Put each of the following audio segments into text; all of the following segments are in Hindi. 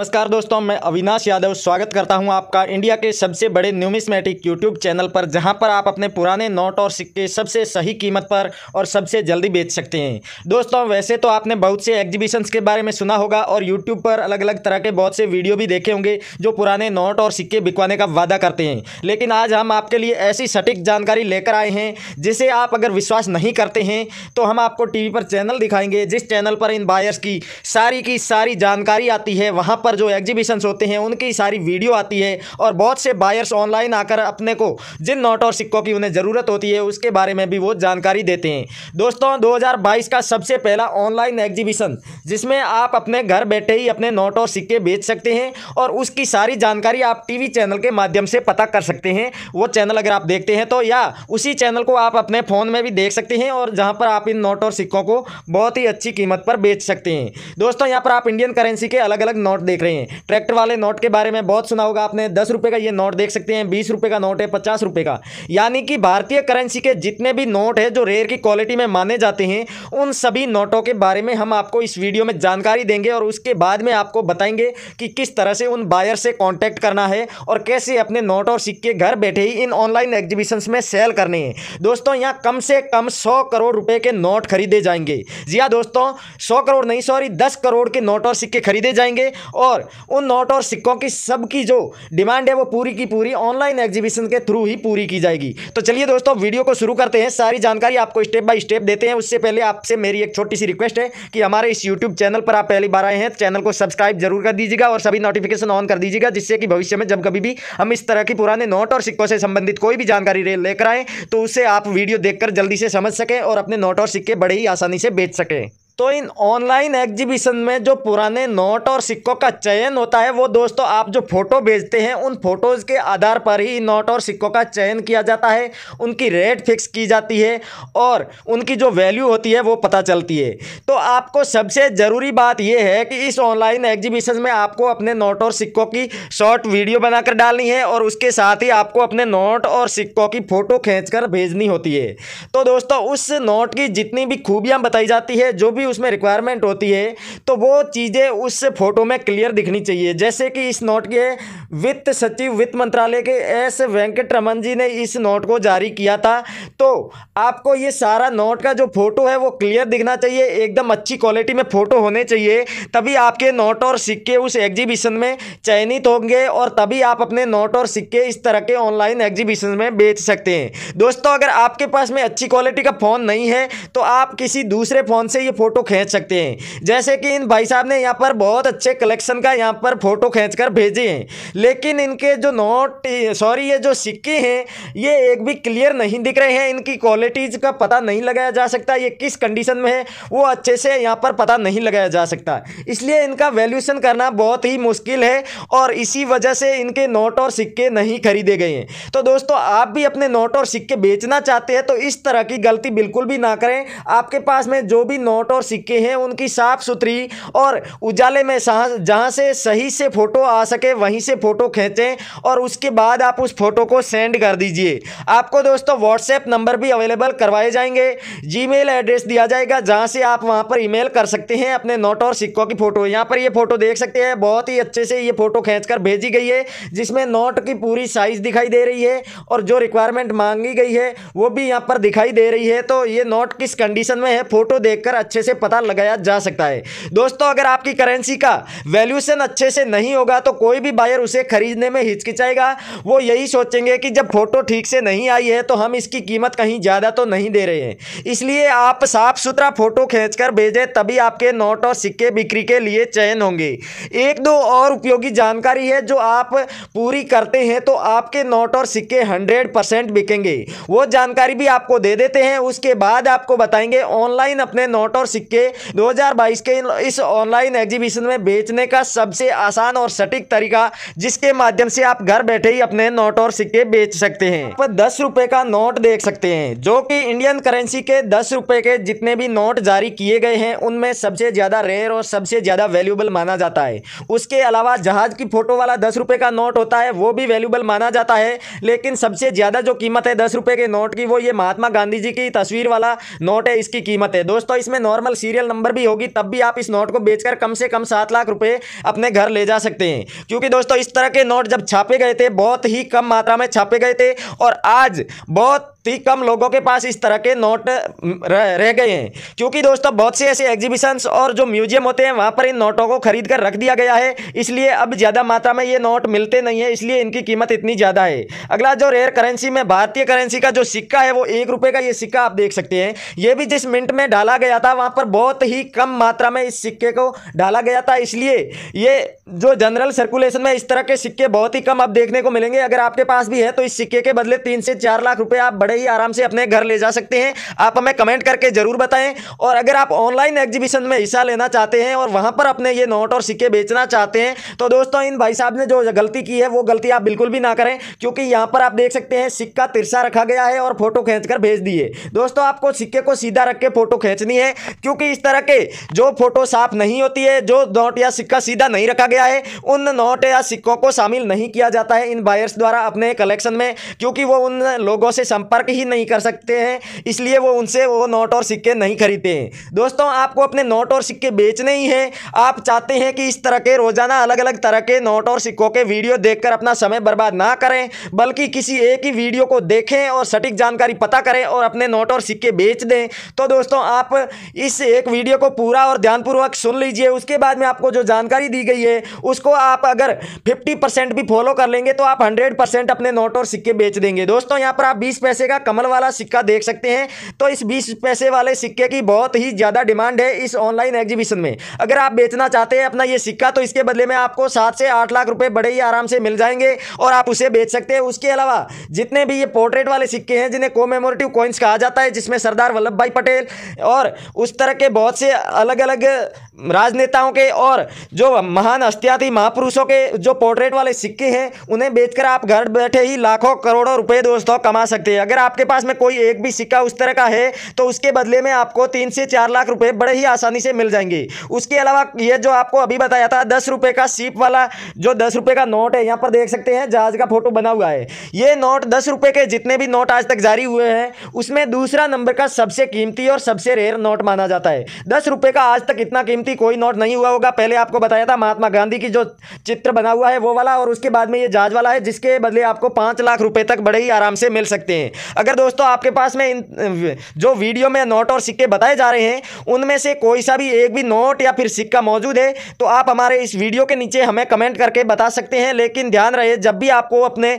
नमस्कार दोस्तों मैं अविनाश यादव स्वागत करता हूं आपका इंडिया के सबसे बड़े न्यूमिसमेटिक यूट्यूब चैनल पर जहां पर आप अपने पुराने नोट और सिक्के सबसे सही कीमत पर और सबसे जल्दी बेच सकते हैं दोस्तों वैसे तो आपने बहुत से एग्जीबिशंस के बारे में सुना होगा और यूट्यूब पर अलग अलग तरह के बहुत से वीडियो भी देखे होंगे जो पुराने नोट और सिक्के बिकवाने का वादा करते हैं लेकिन आज हम आपके लिए ऐसी सटीक जानकारी लेकर आए हैं जिसे आप अगर विश्वास नहीं करते हैं तो हम आपको टी पर चैनल दिखाएंगे जिस चैनल पर इन बायर्स की सारी की सारी जानकारी आती है वहाँ पर पर जो एग्जीबिशंस होते हैं उनकी सारी वीडियो आती है और बहुत से बायर्स ऑनलाइन आकर अपने को जिन नोट और सिक्कों की उन्हें ज़रूरत होती है उसके बारे में भी वो जानकारी देते हैं दोस्तों 2022 का सबसे पहला ऑनलाइन एग्जीबिशन जिसमें आप अपने घर बैठे ही अपने नोट और सिक्के बेच सकते हैं और उसकी सारी जानकारी आप टीवी चैनल के माध्यम से पता कर सकते हैं वो चैनल अगर आप देखते हैं तो या उसी चैनल को आप अपने फ़ोन में भी देख सकते हैं और जहाँ पर आप इन नोट और सिक्कों को बहुत ही अच्छी कीमत पर बेच सकते हैं दोस्तों यहाँ पर आप इंडियन करेंसी के अलग अलग नोट देख देख रहे हैं ट्रैक्टर वाले नोट के बारे में बहुत सुना होगा आपने दस रुपए का ये नोट देख सकते हैं बीस रुपए का नोट है पचास रुपए का यानी कि भारतीय करेंसी के जितने भी नोट है जो रेयर की क्वालिटी में माने जाते हैं उन सभी नोटों के बारे में हम आपको इस वीडियो में जानकारी देंगे और उसके बाद में आपको बताएंगे कि किस तरह से उन बायर से कॉन्टैक्ट करना है और कैसे अपने नोट और सिक्के घर बैठे ही इन ऑनलाइन एग्जीबिशंस में सेल करने हैं दोस्तों यहाँ कम से कम सौ करोड़ रुपए के नोट खरीदे जाएंगे जी हाँ दोस्तों सौ करोड़ नहीं सॉरी दस करोड़ के नोट और सिक्के खरीदे जाएंगे और उन नोट और सिक्कों की सबकी जो डिमांड है वो पूरी की पूरी ऑनलाइन एग्जीबिशन के थ्रू ही पूरी की जाएगी तो चलिए दोस्तों वीडियो को शुरू करते हैं सारी जानकारी आपको स्टेप बाय स्टेप देते हैं उससे पहले आपसे मेरी एक छोटी सी रिक्वेस्ट है कि हमारे इस यूट्यूब चैनल पर आप पहली बार आए हैं चैनल को सब्सक्राइब जरूर कर दीजिएगा और सभी नोटिफिकेशन ऑन कर दीजिएगा जिससे कि भविष्य में जब कभी भी हम इस तरह की पुराने नोट और सिक्कों से संबंधित कोई भी जानकारी लेकर आएँ तो उससे आप वीडियो देखकर जल्दी से समझ सकें और अपने नोट और सिक्के बड़े ही आसानी से बेच सकें तो इन ऑनलाइन एग्जीबिशन में जो पुराने नोट और सिक्कों का चयन होता है वो दोस्तों आप जो फ़ोटो भेजते हैं उन फ़ोटोज़ के आधार पर ही नोट और सिक्कों का चयन किया जाता है उनकी रेट फिक्स की जाती है और उनकी जो वैल्यू होती है वो पता चलती है तो आपको सबसे ज़रूरी बात यह है कि इस ऑनलाइन एग्जीबिशन में आपको अपने नोट और सिक्कों की शॉर्ट वीडियो बनाकर डालनी है और उसके साथ ही आपको अपने नोट और सिक्कों की फ़ोटो खींचकर भेजनी होती है तो दोस्तों उस नोट की जितनी भी खूबियाँ बताई जाती है जो भी उसमें रिक्वायरमेंट होती है तो वो चीज़ें उस फोटो में क्लियर दिखनी चाहिए जैसे कि इस नोट के वित्त सचिव वित्त मंत्रालय के एस वेंकट रमन जी ने इस नोट को जारी किया था तो आपको ये सारा नोट का जो फोटो है वो क्लियर दिखना चाहिए एकदम अच्छी क्वालिटी में फ़ोटो होने चाहिए तभी आपके नोट और सिक्के उस एग्जीबिशन में चयनित होंगे और तभी आप अपने नोट और सिक्के इस तरह के ऑनलाइन एग्जीबिशन में बेच सकते हैं दोस्तों अगर आपके पास में अच्छी क्वालिटी का फ़ोन नहीं है तो आप किसी दूसरे फ़ोन से ये फ़ोटो फ़ोटो खींच सकते हैं जैसे कि इन भाई साहब ने यहाँ पर बहुत अच्छे कलेक्शन का यहाँ पर फ़ोटो खींच कर भेजे हैं लेकिन इनके जो नोट सॉरी ये जो सिक्के हैं ये एक भी क्लियर नहीं दिख रहे हैं इनकी क्वालिटीज़ का पता नहीं लगाया जा सकता ये किस कंडीशन में है वो अच्छे से यहाँ पर पता नहीं लगाया जा सकता इसलिए इनका वैल्यूशन करना बहुत ही मुश्किल है और इसी वजह से इनके नोट और सिक्के नहीं खरीदे गए हैं तो दोस्तों आप भी अपने नोट और सिक्के बेचना चाहते हैं तो इस तरह की गलती बिल्कुल भी ना करें आपके पास में जो भी नोट और और सिक्के हैं उनकी साफ़ सुथरी और उजाले में जहाँ से सही से फ़ोटो आ सके वहीं से फ़ोटो खींचें और उसके बाद आप उस फ़ोटो को सेंड कर दीजिए आपको दोस्तों व्हाट्सएप नंबर भी अवेलेबल करवाए जाएंगे जी एड्रेस दिया जाएगा जहाँ से आप वहाँ पर ईमेल कर सकते हैं अपने नोट और सिक्कों की फ़ोटो यहाँ पर यह फ़ोटो देख सकते हैं बहुत ही अच्छे से ये फ़ोटो खींचकर भेजी गई है जिसमें नोट की पूरी साइज़ दिखाई दे रही है और जो रिक्वायरमेंट मांगी गई है वो भी यहाँ पर दिखाई दे रही है तो ये नोट किस कंडीशन में है फ़ोटो देखकर अच्छे से से पता लगाया जा सकता है दोस्तों अगर आपकी करेंसी का वैल्यूशन अच्छे से नहीं होगा तो कोई भी बायर उसे खरीदने में हिचकिचाएगा वो यही सोचेंगे कि जब फ़ोटो ठीक से नहीं आई है तो हम इसकी कीमत कहीं ज़्यादा तो नहीं दे रहे हैं इसलिए आप साफ सुथरा फ़ोटो खींचकर भेजें तभी आपके नोट और सिक्के बिक्री के लिए चयन होंगे एक दो और उपयोगी जानकारी है जो आप पूरी करते हैं तो आपके नोट और सिक्के हंड्रेड परसेंट बिकेंगे वो जानकारी भी आपको दे देते हैं उसके बाद आपको बताएंगे ऑनलाइन अपने नोट और सिक्के सिक्के 2022 के इस ऑनलाइन एग्जीबिशन में बेचने का सबसे आसान और सटीक तरीका जिसके माध्यम से आप घर बैठे ही अपने नोट और सिक्के बेच सकते हैं पर दस रुपए का नोट देख सकते हैं जो कि इंडियन करेंसी के दस रुपए के जितने भी नोट जारी किए गए हैं उनमें सबसे ज़्यादा रेयर और सबसे ज़्यादा वैल्यूबल माना जाता है उसके अलावा जहाज की फ़ोटो वाला दस रुपए का नोट होता है वो भी वैल्यूबल माना जाता है लेकिन सबसे ज़्यादा जो कीमत है दस रुपए के नोट की वो ये महात्मा गांधी जी की तस्वीर वाला नोट है इसकी कीमत है दोस्तों इसमें नॉर्मल पर्सनल सीरियल नंबर भी होगी तब भी आप इस नोट को बेचकर कम से कम सात लाख रुपए अपने घर ले जा सकते हैं क्योंकि दोस्तों इस तरह के नोट जब छापे गए थे बहुत ही कम मात्रा में छापे गए थे और आज बहुत ही कम लोगों के पास इस तरह के नोट रह, रह गए हैं क्योंकि दोस्तों बहुत से ऐसे एग्जीबिशंस और जो म्यूजियम होते हैं वहाँ पर इन नोटों को खरीद कर रख दिया गया है इसलिए अब ज़्यादा मात्रा में ये नोट मिलते नहीं है इसलिए इनकी कीमत इतनी ज़्यादा है अगला जो रेयर करेंसी में भारतीय करेंसी का जो सिक्का है वो एक रुपये का ये सिक्का आप देख सकते हैं ये भी जिस मिनट में डाला गया था वहाँ पर बहुत ही कम मात्रा में इस सिक्के को डाला गया था इसलिए ये जो जनरल सर्कुलेशन में इस तरह के सिक्के बहुत ही कम आप देखने को मिलेंगे अगर आपके पास भी है तो इस सिक्के के बदले तीन से चार लाख रुपये आप बड़े ही आराम से अपने घर ले जा सकते हैं आप हमें कमेंट करके ज़रूर बताएं और अगर आप ऑनलाइन एग्जीबिशन में हिस्सा लेना चाहते हैं और वहां पर अपने ये नोट और सिक्के बेचना चाहते हैं तो दोस्तों इन भाई साहब ने जो गलती की है वो गलती आप बिल्कुल भी ना करें क्योंकि यहां पर आप देख सकते हैं सिक्का तिरसा रखा गया है और फोटो खींचकर भेज दिए दोस्तों आपको सिक्के को सीधा रख के फोटो खींचनी है क्योंकि इस तरह के जो फोटो साफ नहीं होती है जो नोट या सिक्का सीधा नहीं रखा गया है उन नोट या सिक्कों को शामिल नहीं किया जाता है इन बायर्स द्वारा अपने कलेक्शन में क्योंकि वो उन लोगों से संपर्क वर्क ही नहीं कर सकते हैं इसलिए वो उनसे वो नोट और सिक्के नहीं खरीदते हैं दोस्तों आपको अपने नोट और सिक्के बेचने ही हैं आप चाहते हैं कि इस तरह के रोज़ाना अलग अलग तरह के नोट और सिक्कों के वीडियो देखकर अपना समय बर्बाद ना करें बल्कि किसी एक ही वीडियो को देखें और सटीक जानकारी पता करें और अपने नोट और सिक्के बेच दें तो दोस्तों आप इस एक वीडियो को पूरा और ध्यानपूर्वक सुन लीजिए उसके बाद में आपको जो जानकारी दी गई है उसको आप अगर फिफ्टी भी फॉलो कर लेंगे तो आप हंड्रेड अपने नोट और सिक्के बेच देंगे दोस्तों यहाँ पर आप बीस पैसे का कमल वाला सिक्का देख सकते हैं तो इस बीस पैसे वाले सिक्के की बहुत ही ज़्यादा डिमांड है इस ऑनलाइन एग्जीबिशन में अगर आप बेचना चाहते हैं अपना ये सिक्का तो इसके बदले में आपको सात से आठ लाख रुपये बड़े ही आराम से मिल जाएंगे और आप उसे बेच सकते हैं उसके अलावा जितने भी ये पोर्ट्रेट वाले सिक्के हैं जिन्हें कोमेमोरेटिव कॉइन्स कहा जाता है जिसमें सरदार वल्लभ भाई पटेल और उस तरह के बहुत से अलग अलग राजनेताओं के और जो महान हस्तियाँ महापुरुषों के जो पोर्ट्रेट वाले सिक्के हैं उन्हें बेचकर आप घर बैठे ही लाखों करोड़ों रुपए दोस्तों कमा सकते हैं अगर आपके पास में कोई एक भी सिक्का उस तरह का है तो उसके बदले में आपको तीन से चार लाख रुपए बड़े ही आसानी से मिल जाएंगे उसके अलावा ये जो आपको अभी बताया था दस रुपये का सीप वाला जो दस रुपये का नोट है यहाँ पर देख सकते हैं जहाज का फोटो बना हुआ है ये नोट दस रुपए के जितने भी नोट आज तक जारी हुए हैं उसमें दूसरा नंबर का सबसे कीमती और सबसे रेयर नोट माना जाता है दस रुपए का आज तक इतना कीमती यूनिवर्सिटी कोई नोट नहीं हुआ होगा पहले आपको बताया था महात्मा गांधी की जो चित्र बना हुआ है वो वाला और उसके बाद में ये जाज वाला है जिसके बदले आपको पाँच लाख रुपये तक बड़े ही आराम से मिल सकते हैं अगर दोस्तों आपके पास में इन जो वीडियो में नोट और सिक्के बताए जा रहे हैं उनमें से कोई सा भी एक भी नोट या फिर सिक्का मौजूद है तो आप हमारे इस वीडियो के नीचे हमें कमेंट करके बता सकते हैं लेकिन ध्यान रहे जब भी आपको अपने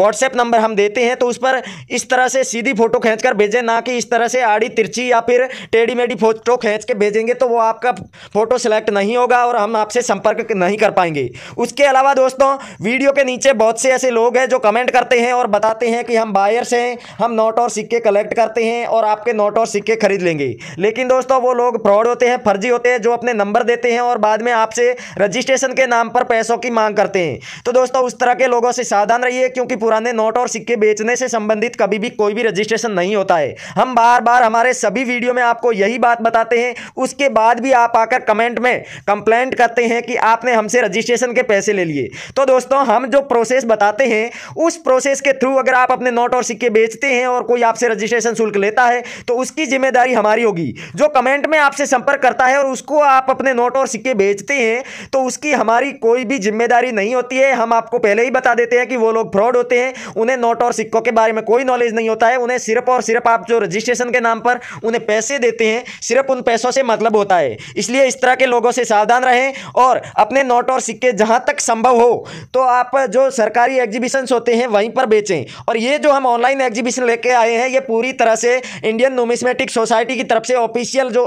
व्हाट्सएप नंबर हम देते हैं तो उस पर इस तरह से सीधी फोटो खींचकर भेजें ना कि इस तरह से आड़ी तिरछी या फिर टेढ़ी मेढ़ी फोटो खींच के भेजेंगे तो वो आपका फ़ोटो सेलेक्ट नहीं होगा और हम आपसे संपर्क नहीं कर पाएंगे उसके अलावा दोस्तों वीडियो के नीचे बहुत से ऐसे लोग हैं जो कमेंट करते हैं और बताते हैं कि हम बायर्स हैं हम नोट और सिक्के कलेक्ट करते हैं और आपके नोट और सिक्के खरीद लेंगे लेकिन दोस्तों वो लोग फ्रॉड होते हैं फर्जी होते हैं जो अपने नंबर देते हैं और बाद में आपसे रजिस्ट्रेशन के नाम पर पैसों की मांग करते हैं तो दोस्तों उस तरह के लोगों से सावधान रहिए क्योंकि पुराने नोट और सिक्के बेचने से संबंधित कभी भी कोई भी रजिस्ट्रेशन नहीं होता है हम बार बार हमारे सभी वीडियो में आपको यही बात बताते हैं उसके बाद भी आप आकर जाकर कमेंट में कंप्लेंट करते हैं कि आपने हमसे रजिस्ट्रेशन के पैसे ले लिए तो दोस्तों हम जो प्रोसेस बताते हैं उस प्रोसेस के थ्रू अगर आप अपने नोट और सिक्के बेचते हैं और कोई आपसे रजिस्ट्रेशन शुल्क लेता है तो उसकी जिम्मेदारी हमारी होगी जो कमेंट में आपसे संपर्क करता है और उसको आप अपने नोट और सिक्के बेचते हैं तो उसकी हमारी कोई भी जिम्मेदारी नहीं होती है हम आपको पहले ही बता देते हैं कि वो लोग फ्रॉड होते हैं उन्हें नोट और सिक्कों के बारे में कोई नॉलेज नहीं होता है उन्हें सिर्फ और सिर्फ आप जो रजिस्ट्रेशन के नाम पर उन्हें पैसे देते हैं सिर्फ उन पैसों से मतलब होता है इसलिए इसलिए इस तरह के लोगों से सावधान रहें और अपने नोट और सिक्के जहाँ तक संभव हो तो आप जो सरकारी एग्जीबिशंस होते हैं वहीं पर बेचें और ये जो हम ऑनलाइन एग्जीबिशन लेके आए हैं ये पूरी तरह से इंडियन नोमिस्मेटिक सोसाइटी की तरफ से ऑफिशियल जो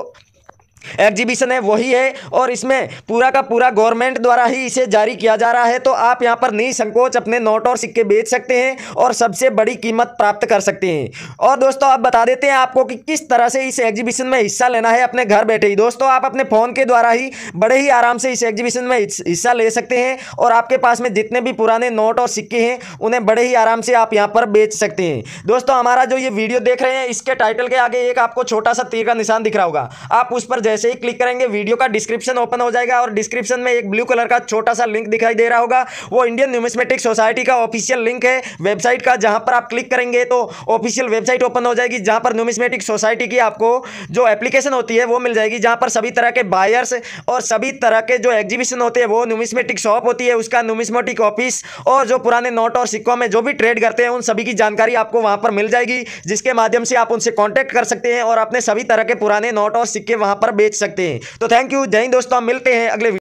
एग्जीबिशन है वही है और इसमें पूरा का पूरा गवर्नमेंट द्वारा ही इसे जारी किया जा रहा है तो आप यहाँ पर संकोच अपने नोट और सिक्के बेच सकते हैं और सबसे बड़ी कीमत प्राप्त कर सकते हैं और दोस्तों आप बता देते हैं आपको कि किस तरह से इस एग्जीबिशन में हिस्सा लेना है अपने घर बैठे ही दोस्तों आप अपने फ़ोन के द्वारा ही बड़े ही आराम से इस एग्जीबिशन में हिस्सा ले सकते हैं और आपके पास में जितने भी पुराने नोट और सिक्के हैं उन्हें बड़े ही आराम से आप यहाँ पर बेच सकते हैं दोस्तों हमारा जो ये वीडियो देख रहे हैं इसके टाइटल के आगे एक आपको छोटा सा तीर का निशान दिख रहा होगा आप उस पर जैसे ही क्लिक करेंगे वीडियो का डिस्क्रिप्शन ओपन हो जाएगा और डिस्क्रिप्शन में एक ब्लू कलर का छोटा सा लिंक दिखाई दे रहा होगा वो इंडियन न्यूमिस्मेटिक सोसाइटी का ऑफिशियल लिंक है वेबसाइट का जहां पर आप क्लिक करेंगे तो ऑफिशियल वेबसाइट ओपन हो जाएगी जहां पर न्यूमिस्मेटिक सोसाइटी की आपको जो एप्लीकेशन होती है वो मिल जाएगी जहां पर सभी तरह के बायर्स और सभी तरह के जो एग्जीबिशन होते हैं वो न्यूमिस्मेटिक शॉप होती है उसका न्यूमिस्मेटिक ऑफिस और जो पुराने नोट और सिक्कों में जो भी ट्रेड करते हैं उन सभी की जानकारी आपको वहां पर मिल जाएगी जिसके माध्यम से आप उनसे कॉन्टैक्ट कर सकते हैं और अपने सभी तरह के पुराने नोट और सिक्के वहां पर बेच सकते हैं तो थैंक यू जय दोस्तों मिलते हैं अगले